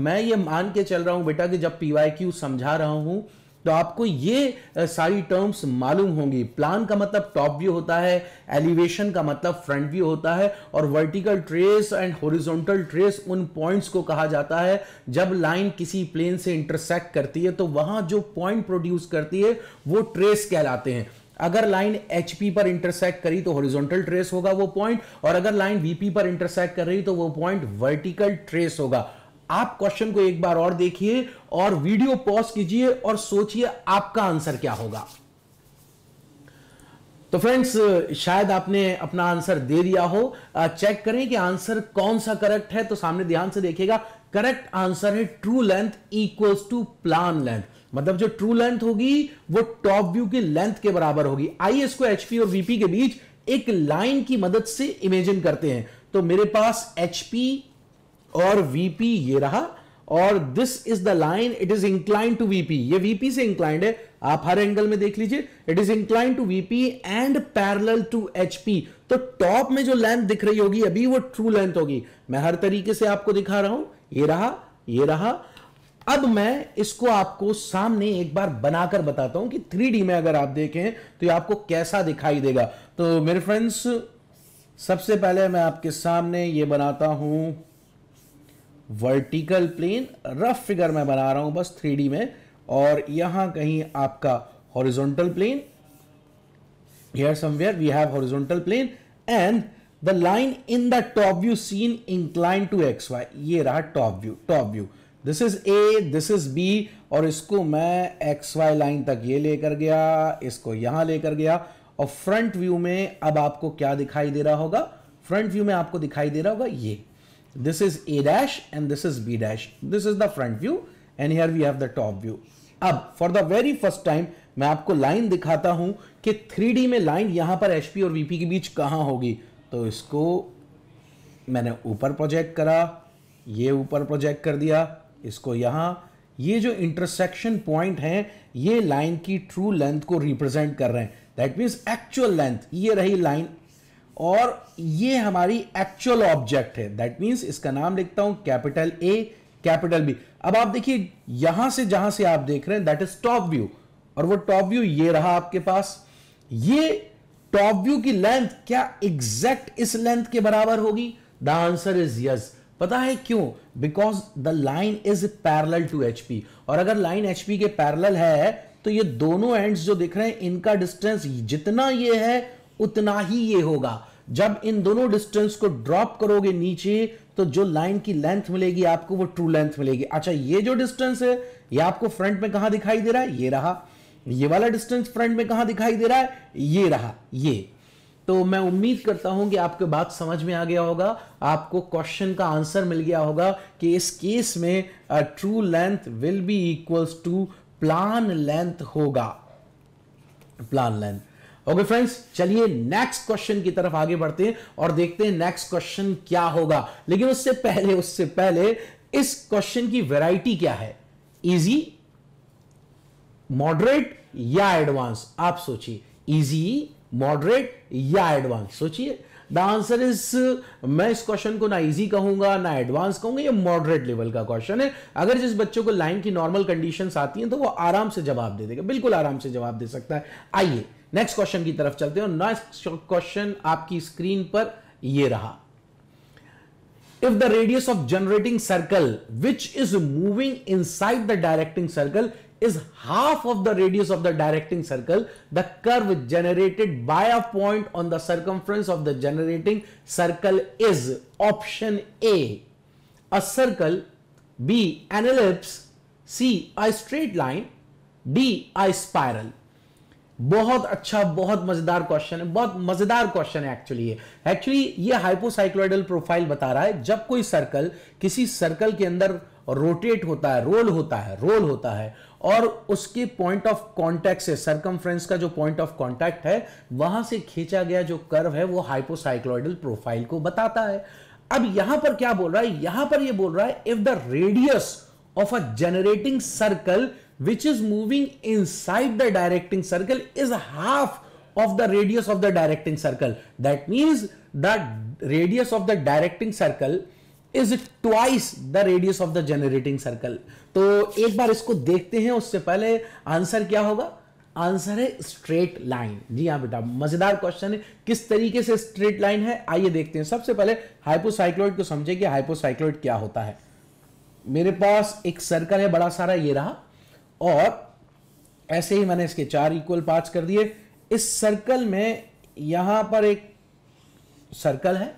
मैं ये मान के चल रहा हूं बेटा कि जब पीवाई क्यू समझा रहा हूं तो आपको ये सारी टर्म्स मालूम होंगी प्लान का मतलब टॉप व्यू होता है एलिवेशन का मतलब फ्रंट व्यू होता है और vertical trace and horizontal trace उन पॉइंट्स को कहा जाता है जब लाइन किसी प्लेन से इंटरसेक्ट करती है तो वहां जो पॉइंट प्रोड्यूस करती है वो ट्रेस कहलाते हैं अगर लाइन एच पर इंटरसेक्ट करी तो हॉरिजॉन्टल ट्रेस होगा वो पॉइंट और अगर लाइन वीपी पर इंटरसेक्ट कर रही तो वो पॉइंट वर्टिकल ट्रेस होगा आप क्वेश्चन को एक बार और देखिए और वीडियो पॉज कीजिए और सोचिए आपका आंसर क्या होगा तो फ्रेंड्स शायद आपने अपना आंसर दे दिया हो चेक करें कि आंसर कौन सा करेक्ट है तो सामने ध्यान से देखिएगा करेक्ट आंसर है true length equals to plan length मतलब जो ट्रू लेंथ होगी वो टॉप व्यू की लेंथ के बराबर होगी आइए इसको एचपी और वीपी के बीच एक लाइन की मदद से इमेजिन करते हैं तो मेरे पास एचपी और वीपी ये रहा और this is the line it is incline to VP ये वीपी से इंक्लाइंड है आप हर एंगल में देख लीजिए it is incline to VP and parallel to HP तो टॉप में जो लेंथ दिख रही होगी अभी वो ट्रू लेंथ होगी मैं हर तरीके से आपको दिखा रहा हूं ये रहा ये रहा अब मैं इसको आपको सामने एक बार बनाकर बताता हूं कि थ्री में अगर आप देखें तो ये आपको कैसा दिखाई देगा तो मेरे फ्रेंड्स सबसे पहले मैं आपके सामने ये बनाता हूं वर्टिकल प्लेन रफ फिगर में बना रहा हूं बस थ्री में और यहां कहीं आपका horizontal plane somewhere we have have plane and the line in the top view seen incline to X Y ये रहा top view top view this is A this is B और इसको मैं एक्स वाई लाइन तक ये लेकर गया इसको यहां लेकर गया और फ्रंट व्यू में अब आपको क्या दिखाई दे रहा होगा फ्रंट व्यू में आपको दिखाई दे रहा होगा ये This is A dash and this is B dash. This is the front view and here we have the top view. अब for the very first time मैं आपको लाइन दिखाता हूं कि 3D में लाइन यहां पर एच और वीपी के बीच कहां होगी तो इसको मैंने ऊपर प्रोजेक्ट करा ये ऊपर प्रोजेक्ट कर दिया इसको यहां ये जो इंटरसेक्शन पॉइंट है ये लाइन की ट्रू लेंथ को रिप्रेजेंट कर रहे हैं दैट मीन्स एक्चुअल लेंथ ये रही लाइन और ये हमारी एक्चुअल ऑब्जेक्ट है दैट मीन इसका नाम लिखता हूं कैपिटल ए कैपिटल बी अब आप देखिए यहां से जहां से आप देख रहे हैं दैट इज टॉप व्यू और वो टॉप व्यू ये रहा आपके पास ये टॉप व्यू की लेंथ क्या एग्जैक्ट इस लेंथ के बराबर होगी द आंसर इज यस पता है क्यों because the line is parallel to P और अगर लाइन पी के पैरल है तो ये दोनों एंड्स जो दिख रहे हैं इनका डिस्टेंस जितना ये है उतना ही ये होगा जब इन दोनों डिस्टेंस को ड्रॉप करोगे नीचे तो जो लाइन की लेंथ मिलेगी आपको वो ट्रू लेंथ मिलेगी अच्छा ये जो डिस्टेंस है ये आपको फ्रंट में कहा दिखाई दे रहा है ये रहा ये वाला डिस्टेंस फ्रंट में कहा दिखाई दे रहा है ये रहा ये तो मैं उम्मीद करता हूं कि आपको बात समझ में आ गया होगा आपको क्वेश्चन का आंसर मिल गया होगा कि इस केस में true length will be equals to plan length होगा प्लान लेंथ ओके फ्रेंड्स चलिए नेक्स्ट क्वेश्चन की तरफ आगे बढ़ते हैं और देखते हैं नेक्स्ट क्वेश्चन क्या होगा लेकिन उससे पहले उससे पहले इस क्वेश्चन की वैरायटी क्या है इजी मॉडरेट या एडवांस आप सोचिए इजी मॉडरेट या एडवांस सोचिए द आंसर इज मैं इस क्वेश्चन को ना इजी कहूंगा ना एडवांस कहूंगा ये मॉडरेट लेवल का क्वेश्चन है अगर जिस बच्चों को लाइन की नॉर्मल कंडीशन आती हैं तो वो आराम से जवाब दे देगा बिल्कुल आराम से जवाब दे सकता है आइए नेक्स्ट क्वेश्चन की तरफ चलते हैं नेक्स्ट क्वेश्चन आपकी स्क्रीन पर यह रहा if the radius of generating circle which is moving inside the directing circle is half of the radius of the directing circle the curve generated by a point on the circumference of the generating circle is option A a circle B ellipse C I straight line D I spiral बहुत अच्छा बहुत मजेदार question है बहुत मजेदार question है actually ये actually ये हाइपोसाइक्लोइडल प्रोफाइल बता रहा है जब कोई सर्कल किसी सर्कल के अंदर रोटेट होता है रोल होता है रोल होता है और उसके पॉइंट ऑफ कॉन्टैक्ट से सर्कमफ्रेंस का जो पॉइंट ऑफ कॉन्टैक्ट है वहां से खींचा गया जो कर्व है वो हाइपोसाइक्लोइडल प्रोफाइल को बताता है अब यहां पर क्या बोल रहा है यहां पर ये बोल रहा है if the radius of a generating circle which is moving inside the directing circle is half of the radius of the directing circle. That means the radius of the directing circle is twice the radius of the generating circle तो एक बार इसको देखते हैं उससे पहले answer क्या होगा answer है स्ट्रेट लाइन जी हाँ बेटा मजेदार क्वेश्चन है किस तरीके से स्ट्रेट लाइन है आइए देखते हैं सबसे पहले हाइपोसाइक्लोइड को समझे कि हाइपोसाइक्लोइड क्या होता है मेरे पास एक सर्कल है बड़ा सारा ये रहा और ऐसे ही मैंने इसके चार इक्वल पार्ट्स कर दिए इस सर्कल में यहां पर एक सर्कल है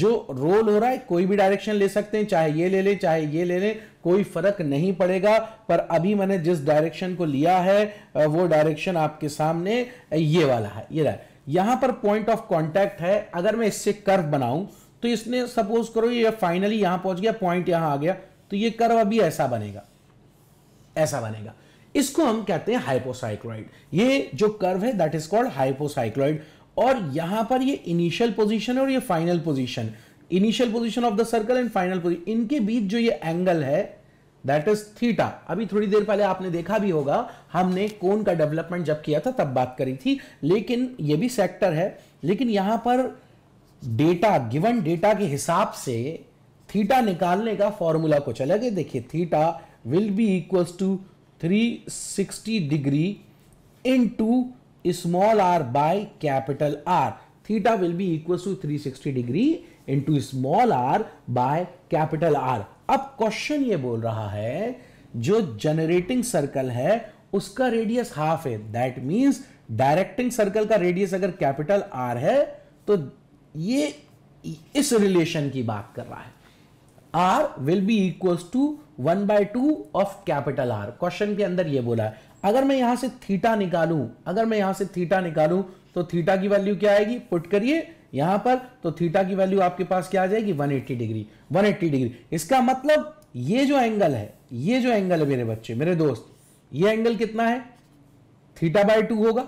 जो रोल हो रहा है कोई भी डायरेक्शन ले सकते हैं चाहे ये ले लें चाहे ये ले लें कोई फर्क नहीं पड़ेगा पर अभी मैंने जिस डायरेक्शन को लिया है वो डायरेक्शन आपके सामने ये वाला है ये रहा यहां पर पॉइंट ऑफ कांटेक्ट है अगर मैं इससे कर्व बनाऊं तो इसने सपोज करो ये फाइनली यहां पहुंच गया पॉइंट यहां आ गया तो ये कर्व अभी ऐसा बनेगा ऐसा बनेगा इसको हम कहते हैं हाइपोसाइक्लॉइड ये जो कर्व है दैट इज कॉल्ड हाइपोसाइक्लॉइड और यहां पर ये इनिशियल पोजीशन और ये final position initial position of the circle and final position इनके बीच जो ये एंगल है दैट इज थीटा अभी थोड़ी देर पहले आपने देखा भी होगा हमने कोन का डेवलपमेंट जब किया था तब बात करी थी लेकिन ये भी सेक्टर है लेकिन यहां पर डेटा गिवन डेटा के हिसाब से थीटा निकालने का फॉर्मूला कुछ अलग है देखिए theta will be equals to 360 degree into small r by capital R. Theta will be equals to 360 degree into small r by capital R. अब क्वेश्चन ये बोल रहा है जो जनरेटिंग सर्कल है उसका रेडियस हाफ है दैट मीन्स डायरेक्टिंग सर्कल का रेडियस अगर कैपिटल आर है तो ये इस रिलेशन की बात कर रहा है R will be equals to one by two of capital R question के अंदर ये बोला है अगर मैं यहां से थीटा निकालूं अगर मैं यहां से थीटा निकालूं तो थीटा की वैल्यू क्या आएगी पुट करिए यहां पर तो थीटा की वैल्यू आपके पास क्या आ जाएगी 180 डिग्री 180 डिग्री इसका मतलब ये जो एंगल है ये जो एंगल है मेरे बच्चे मेरे दोस्त ये एंगल कितना है थीटा बाय टू होगा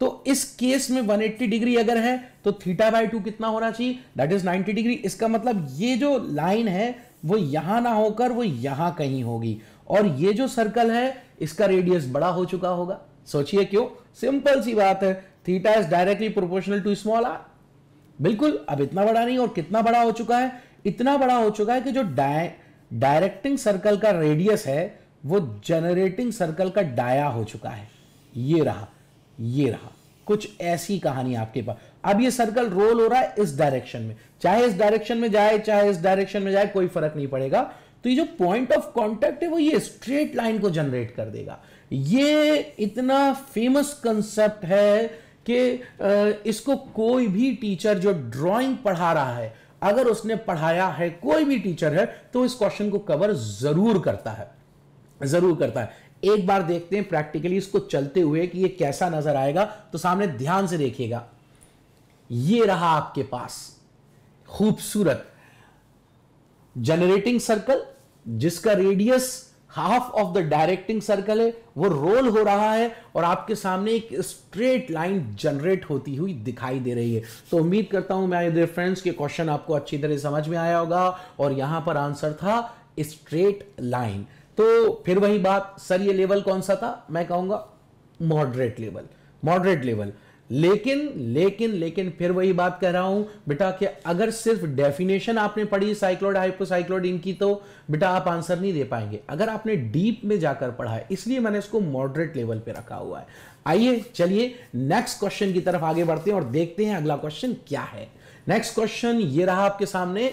तो इस केस में 180 डिग्री अगर है तो थीटा बाय टू कितना होना चाहिए दैट इज 90 डिग्री इसका मतलब ये जो लाइन है वो यहां ना होकर वो यहां कहीं होगी और ये जो सर्कल है इसका रेडियस बड़ा हो चुका होगा सोचिए क्यों सिंपल सी बात है theta is directly proportional to small R बिल्कुल अब इतना बड़ा नहीं और कितना बड़ा हो चुका है इतना बड़ा हो चुका है कि जो डायरेक्टिंग सर्कल का रेडियस है वो जनरेटिंग सर्कल का डाया हो चुका है ये रहा ये रहा कुछ ऐसी कहानी आपके पास अब ये सर्कल रोल हो रहा है इस डायरेक्शन में चाहे इस डायरेक्शन में जाए चाहे इस डायरेक्शन में जाए कोई फर्क नहीं पड़ेगा तो ये जो पॉइंट ऑफ कॉन्टेक्ट है वो ये स्ट्रेट लाइन को जनरेट कर देगा ये इतना फेमस कंसेप्ट है कि इसको कोई भी टीचर जो ड्राइंग पढ़ा रहा है अगर उसने पढ़ाया है कोई भी टीचर है तो इस क्वेश्चन को कवर जरूर करता है जरूर करता है एक बार देखते हैं प्रैक्टिकली इसको चलते हुए कि ये कैसा नजर आएगा तो सामने ध्यान से देखिएगा ये रहा आपके पास खूबसूरत जनरेटिंग सर्कल जिसका radius half of the directing circle है वो रोल हो रहा है और आपके सामने एक स्ट्रेट लाइन जनरेट होती हुई दिखाई दे रही है तो उम्मीद करता हूं मैं फ्रेंड्स के क्वेश्चन आपको अच्छी तरह समझ में आया होगा और यहां पर आंसर था स्ट्रेट लाइन तो फिर वही बात सर ये लेवल कौन सा था मैं कहूंगा मॉडरेट लेवल मॉडरेट लेवल लेकिन लेकिन लेकिन फिर वही बात कर रहा हूं बेटा कि अगर सिर्फ डेफिनेशन आपने पढ़ी साइक्लोड हाइपोसाइक्लोडिन की तो बेटा आप आंसर नहीं दे पाएंगे अगर आपने डीप में जाकर पढ़ा है इसलिए मैंने इसको मॉडरेट लेवल पे रखा हुआ है आइए चलिए नेक्स्ट क्वेश्चन की तरफ आगे बढ़ते हैं और देखते हैं अगला क्वेश्चन क्या है नेक्स्ट क्वेश्चन ये रहा आपके सामने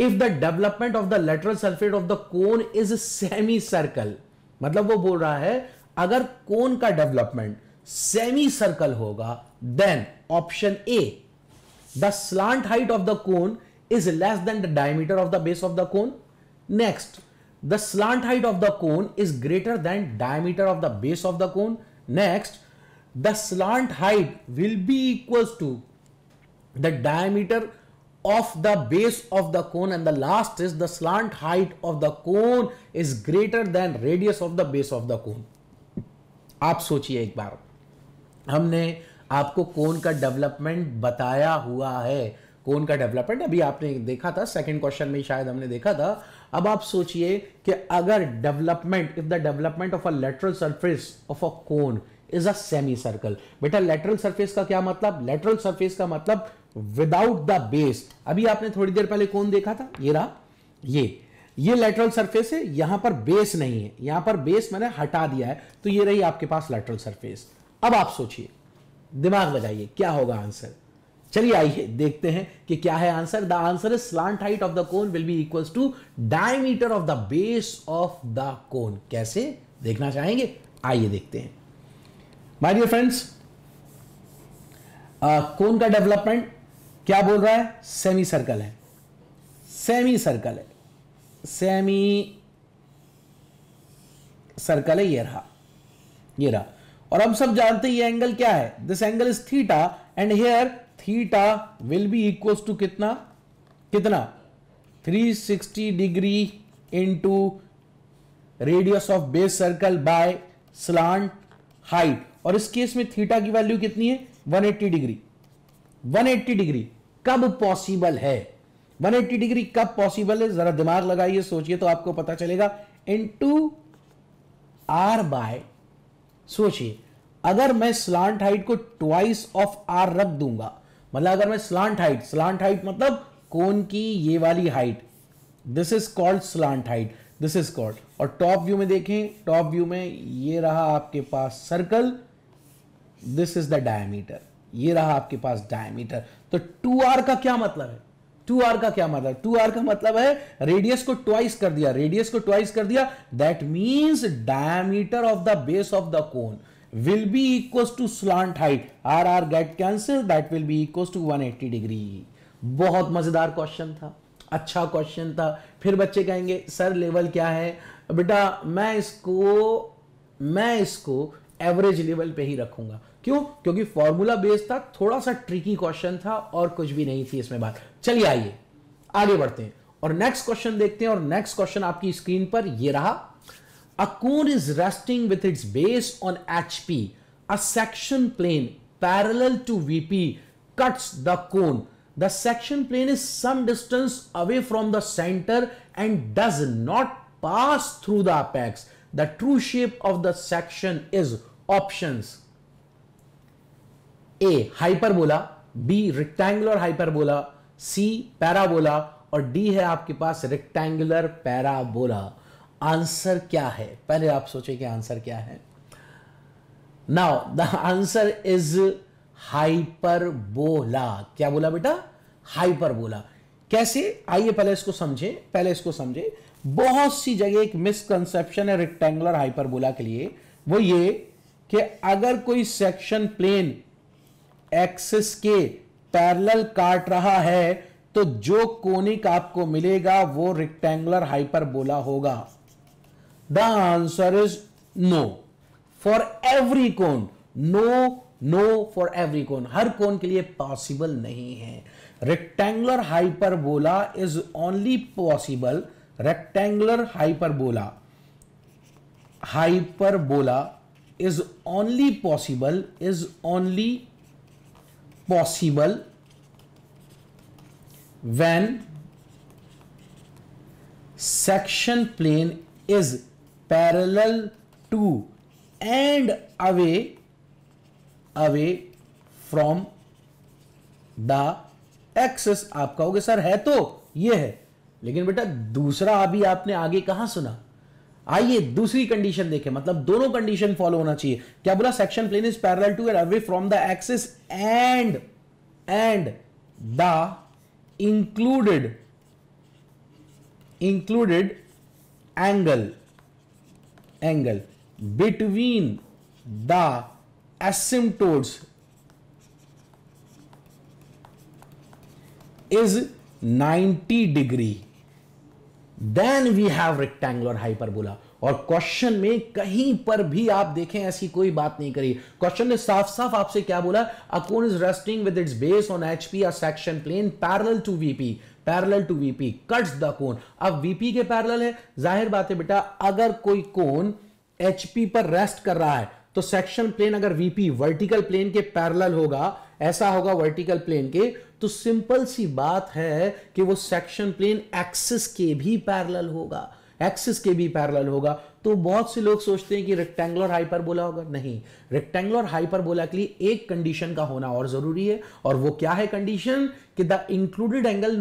if the development of the lateral surface of the cone is semi circle मतलब वो बोल रहा है अगर कोन का डेवलपमेंट सेमी सर्कल होगा then option A the slant height of the cone is less than the diameter of the base of the cone next the slant height of the cone is greater than diameter of the base of the cone next the slant height will be equals to the diameter of the base of the cone and the last is the slant height of the cone is greater than radius of the base of the cone आप सोचिए एक बार हमने आपको कौन का development बताया हुआ है कौन का डेवलपमेंट अभी आपने देखा था सेकंड क्वेश्चन में शायद हमने देखा था अब आप सोचिए कि अगर development if the development of a lateral surface of a cone is a semi circle बेटा लेटरल सरफेस का क्या मतलब लेटरल सरफेस का मतलब विदाउट द बेस अभी आपने थोड़ी देर पहले कौन देखा था ये रहा ये ये लेटरल सरफेस है यहां पर बेस नहीं है यहां पर बेस मैंने हटा दिया है तो ये रही आपके पास लेटरल सरफेस अब आप सोचिए दिमाग लगाइए क्या होगा आंसर चलिए आइए देखते हैं कि क्या है answer the answer is slant height of the cone will be equals to diameter of the base of the cone कैसे देखना चाहेंगे आइए देखते हैं माय डियर फ्रेंड्स कोन का डेवलपमेंट क्या बोल रहा है सेमी सर्कल है सेमी सर्कल है सेमी सर्कल है ये रहा ये रहा और हम सब जानते हैं ये एंगल क्या है this angle is theta and here theta will be equals to कितना कितना 360 degree into radius of base circle by slant height और इस केस में थीटा की वैल्यू कितनी है 180 डिग्री 180 डिग्री कब पॉसिबल है 180 डिग्री कब पॉसिबल है जरा दिमाग लगाइए सोचिए तो आपको पता चलेगा इन टू आर बाय सोचिए अगर मैं स्लांट हाइट को ट्वाइस ऑफ आर रख दूंगा मतलब अगर मैं स्लांट हाइट स्लांट हाइट मतलब कोन की ये वाली height this is called slant height this is called और टॉप व्यू में देखें टॉप व्यू में ये रहा आपके पास circle this is the diameter ये रहा आपके पास डायमीटर तो टू आर का क्या मतलब है टू आर का क्या मतलब टू आर का मतलब है रेडियस को ट्वाइस कर दिया रेडियस को ट्वाइस कर दिया that means diameter of the base of the cone will be equals to slant R rr get cancel that will be equals to 180 degree बहुत मजेदार क्वेश्चन था अच्छा क्वेश्चन था फिर बच्चे कहेंगे सर लेवल क्या है बेटा मैं इसको मैं इसको एवरेज लेवल पे ही रखूंगा क्यों क्योंकि फॉर्मूला बेस्ड था थोड़ा सा ट्रिकी क्वेश्चन था और कुछ भी नहीं थी इसमें बात चलिए आइए आगे बढ़ते हैं और नेक्स्ट क्वेश्चन देखते हैं और नेक्स्ट क्वेश्चन आपकी स्क्रीन पर यह रहा a cone is resting with its base on H P a section plane parallel to VP cuts the cone the section plane is some distance away from the centre and does not pass through the apex the true shape of the section is options A hyperbola B rectangular hyperbola C parabola और D है आपके पास rectangular parabola answer क्या है पहले आप सोचे कि answer क्या है now the answer is hyperbola क्या बोला बेटा हाइपरबोला कैसे आइए पहले इसको समझे पहले इसको समझे बहुत सी जगह एक मिसकंसेप्शन है रेक्टेंगुलर हाइपरबोला के लिए वो ये कि अगर कोई सेक्शन प्लेन एक्सिस के पैरेलल काट रहा है तो जो कोनिक आपको मिलेगा वो रेक्टेंगुलर हाइपरबोला होगा the answer is no for every cone no no for every cone हर कोन के लिए पॉसिबल नहीं है rectangular hyperbola is only possible rectangular hyperbola hyperbola is only possible is only possible when section plane is parallel to and away away from the axis आपका हो गया sir है तो ये है लेकिन बेटा दूसरा अभी आपने आगे कहां सुना आइए दूसरी कंडीशन देखें मतलब दोनों कंडीशन फॉलो होना चाहिए क्या बोला section plane is parallel to and away from the axis and and the included included angle angle between the asymptotes is 90 degree then we have rectangular hyperbola और क्वेश्चन में कहीं पर भी आप देखें ऐसी कोई बात नहीं करी क्वेश्चन ने साफ साफ आपसे क्या बोला a cone is resting with its base on H P section plane parallel to VP parallel to VP cuts the cone अब वीपी के पैरल है जाहिर बात है बेटा अगर कोई कोन एच पर रेस्ट कर रहा है तो सेक्शन प्लेन अगर वीपी वर्टिकल प्लेन के पैरल होगा ऐसा होगा वर्टिकल प्लेन के तो सिंपल सी बात है कि वो सेक्शन प्लेन एक्सिस के भी पैरेलल होगा एक्सिस के भी पैरेलल होगा तो बहुत से लोग सोचते हैं कि रेक्टेंगुलर हाइपरबोला होगा नहीं रेक्टेंगुलर हाइपरबोला के लिए एक कंडीशन का होना और जरूरी है और वो क्या है कंडीशन कि the included angle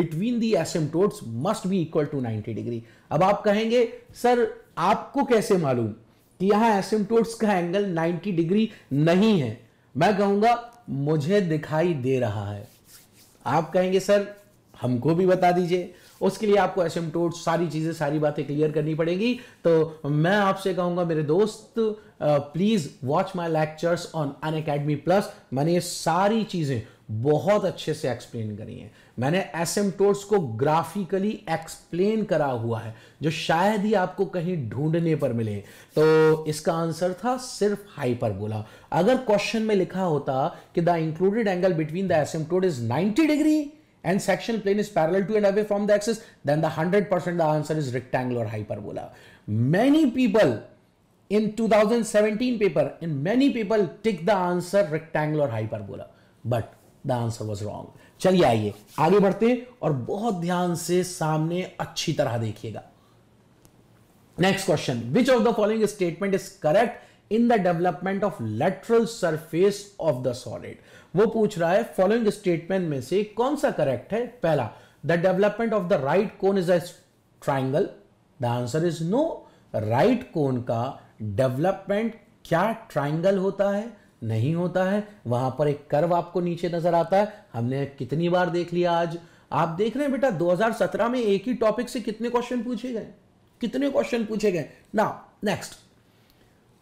between the asymptotes must be equal to 90 degree अब आप कहेंगे सर आपको कैसे मालूम कि यहां एसिम्टोट्स का एंगल 90 डिग्री नहीं है मैं कहूंगा मुझे दिखाई दे रहा है आप कहेंगे सर हमको भी बता दीजिए उसके लिए आपको टोट सारी चीज़ें सारी बातें क्लियर करनी पड़ेगी तो मैं आपसे कहूंगा मेरे दोस्त please watch my lectures on Unacademy plus मैंने ये सारी चीज़ें बहुत अच्छे से एक्सप्लेन करी हैं मैंने एसेमटोट्स को ग्राफिकली एक्सप्लेन करा हुआ है जो शायद ही आपको कहीं ढूंढने पर मिले तो इसका आंसर था सिर्फ हाइपर बोला अगर क्वेश्चन में लिखा होता कि the included angle between the asymptote is 90 degree and section plane is parallel to and away from the axis then the hundred percent the answer is rectangular बोला many people in two thousand 2017 paper in many people tick the answer hyperbola but the answer was wrong चलिए आइए आगे बढ़ते हैं और बहुत ध्यान से सामने अच्छी तरह देखिएगा next question which of the following statement is correct in the development of lateral surface of the solid वो पूछ रहा है फॉलोइंग स्टेटमेंट में से कौन सा करेक्ट है पहला the development of the right cone is a triangle the answer is no right cone का डेवलपमेंट क्या ट्राइंगल होता है नहीं होता है वहां पर एक कर्व आपको नीचे नजर आता है हमने कितनी बार देख लिया आज आप देख रहे हैं बेटा 2017 में एक ही टॉपिक से कितने क्वेश्चन पूछे गए कितने क्वेश्चन पूछे गए ना next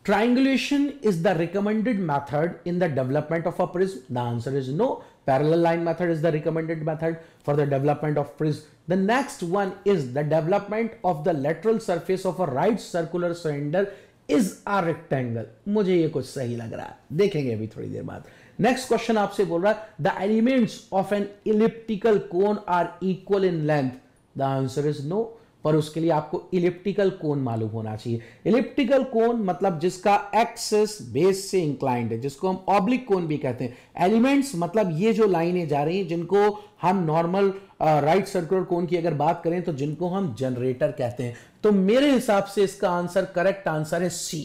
triangulation is the recommended method in the development of a prism the answer is no parallel line method is the recommended method for the development of prism the next one is the development of the lateral surface of a right circular cylinder is are rectangle मुझे ये कुछ सही लग रहा है देखेंगे अभी थोड़ी देर बाद नेक्स्ट क्वेश्चन आपसे बोल रहा है the elements of an elliptical cone are equal in length the answer is no पर उसके लिए आपको इलिप्टिकल कोन मालूम होना चाहिए इलिप्टिकल कोन मतलब जिसका एक्सेस बेस से इंक्लाइंड है जिसको हम ऑब्लिक कोन भी कहते हैं एलिमेंट्स मतलब ये जो लाइनें जा रही हैं जिनको हम नॉर्मल राइट सर्कुलर कोन की अगर बात करें तो जिनको हम जनरेटर कहते हैं तो मेरे हिसाब से इसका आंसर करेक्ट आंसर है C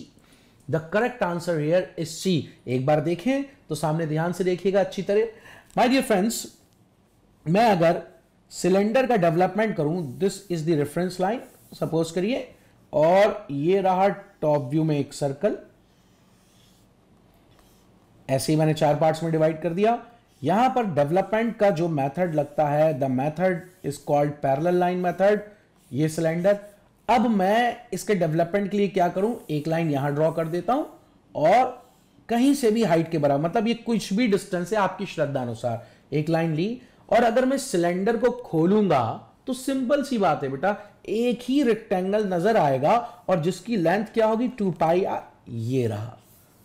the correct answer here is C एक बार देखें तो सामने ध्यान से देखिएगा अच्छी तरह माय डियर फ्रेंड्स मैं अगर सिलेंडर का डेवलपमेंट करूं this is the reference line suppose करिए और ये रहा टॉप व्यू में एक सर्कल ऐसे ही मैंने चार पार्ट्स में डिवाइड कर दिया यहां पर डेवलपमेंट का जो मेथड लगता है the method is called parallel line method ये सिलेंडर अब मैं इसके डेवलपमेंट के लिए क्या करूं एक लाइन यहां ड्रॉ कर देता हूं और कहीं से भी हाइट के बराबर मतलब ये कुछ भी डिस्टेंस है आपकी श्रद्धा अनुसार एक लाइन ली और अगर मैं सिलेंडर को खोलूंगा तो सिंपल सी बात है बेटा एक ही रेक्टेंगल नजर आएगा और जिसकी लेंथ क्या होगी टू पाई ये रहा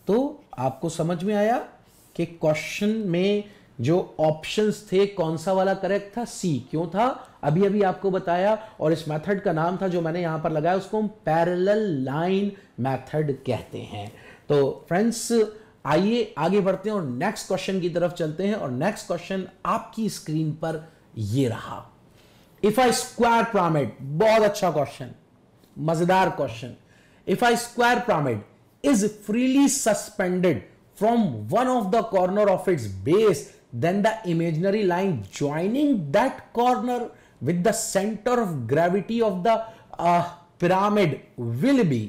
तो आपको समझ में आया कि क्वेश्चन में जो ऑप्शंस थे कौन सा वाला करेक्ट था सी क्यों था अभी अभी आपको बताया और इस मेथड का नाम था जो मैंने यहां पर लगाया उसको हम पैरल लाइन मेथड कहते हैं तो फ्रेंड्स आइए आगे बढ़ते हैं और नेक्स्ट क्वेश्चन की तरफ चलते हैं और नेक्स्ट क्वेश्चन आपकी स्क्रीन पर यह रहा इफ आई स्क्वायर प्रामिड बहुत अच्छा क्वेश्चन मजेदार question if I square pyramid is freely suspended from one of the corner of its base then the imaginary line joining that corner with the center of gravity of the uh, pyramid will be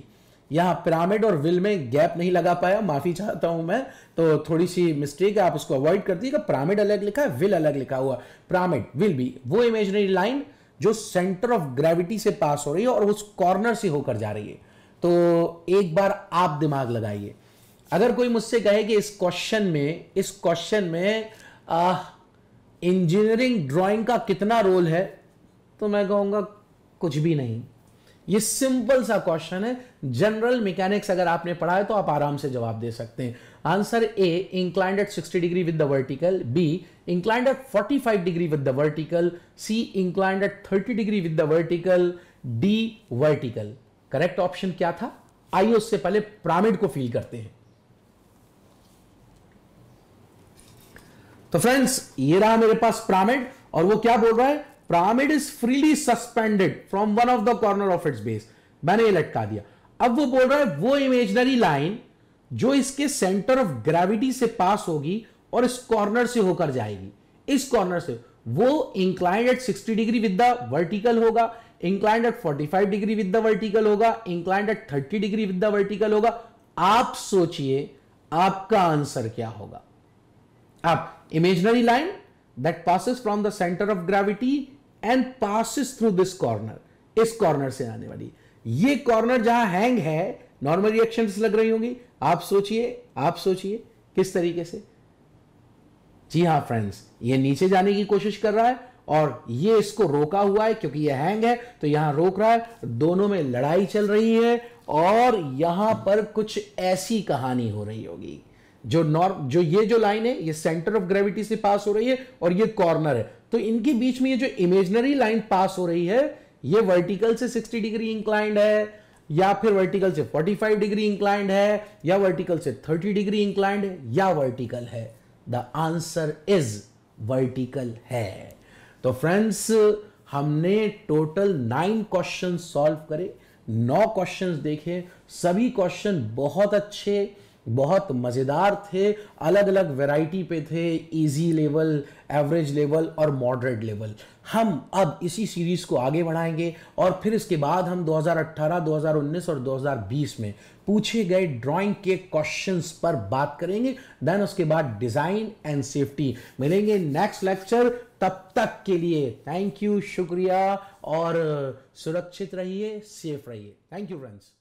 यहाँ pyramid और will में gap नहीं लगा पाया माफी चाहता हूं मैं तो थोड़ी सी मिस्टेक है आप उसको अवॉइड कर दीजिएगा पिरामिड अलग लिखा है विल अलग लिखा हुआ पिरामिड विल बी वो इमेजिनरी लाइन जो सेंटर ऑफ ग्रेविटी से पास हो रही है और उस कॉर्नर से होकर जा रही है तो एक बार आप दिमाग लगाइए अगर कोई मुझसे कहे कि इस क्वेश्चन में इस क्वेश्चन में इंजीनियरिंग ड्राइंग का कितना रोल है तो मैं कहूंगा कुछ भी नहीं ये सिंपल सा क्वेश्चन है जनरल मैकेनिक्स अगर आपने पढ़ा है तो आप आराम से जवाब दे सकते हैं answer A inclined at 60 degree with the vertical B inclined at 45 degree with the vertical C inclined at 30 degree with the vertical D vertical correct option क्या था आइए उससे पहले प्रामिड को फील करते हैं तो फ्रेंड्स ये रहा मेरे पास प्रामिड और वो क्या बोल रहा है pyramid is freely suspended from one of the corner of its base मैंने ये लटका दिया अब वो बोल रहा है वो इमेजनरी लाइन जो इसके सेंटर ऑफ ग्रेविटी से पास होगी और इस कॉर्नर से होकर जाएगी इस कॉर्नर से वो inclined at 60 degree with the vertical होगा inclined at 45 degree with the vertical होगा inclined at 30 degree with the vertical होगा आप सोचिए आपका आंसर क्या होगा अब imaginary line that passes from the centre of gravity and passes through this corner इस कॉर्नर से आने वाली ये कॉर्नर जहां हैंग है नॉर्मल रिएक्शन लग रही होंगी आप सोचिए आप सोचिए किस तरीके से जी हां फ्रेंड्स ये नीचे जाने की कोशिश कर रहा है और ये इसको रोका हुआ है क्योंकि ये हैंग है तो यहां रोक रहा है दोनों में लड़ाई चल रही है और यहां पर कुछ ऐसी कहानी हो रही होगी जो नॉर्म जो ये जो लाइन है ये सेंटर ऑफ ग्रेविटी से पास हो रही है और ये कॉर्नर है तो इनके बीच में ये जो इमेजनरी लाइन पास हो रही है ये वर्टिकल से 60 डिग्री इंक्लाइंड है या फिर वर्टिकल से 45 डिग्री इंक्लाइंड है या वर्टिकल से 30 डिग्री इंक्लाइंड है या वर्टिकल है द आंसर इज वर्टिकल है तो फ्रेंड्स हमने टोटल नाइन क्वेश्चन सॉल्व करे नौ क्वेश्चन देखे सभी क्वेश्चन बहुत अच्छे बहुत मज़ेदार थे अलग अलग वैरायटी पे थे इजी लेवल एवरेज लेवल और मॉडरेट लेवल हम अब इसी सीरीज़ को आगे बढ़ाएंगे और फिर इसके बाद हम 2018, 2019 और 2020 में पूछे गए ड्राइंग के क्वेश्चंस पर बात करेंगे देन उसके बाद डिज़ाइन एंड सेफ्टी मिलेंगे नेक्स्ट लेक्चर तब तक के लिए थैंक यू शुक्रिया और सुरक्षित रहिए सेफ रहिए थैंक यू फ्रेंड्स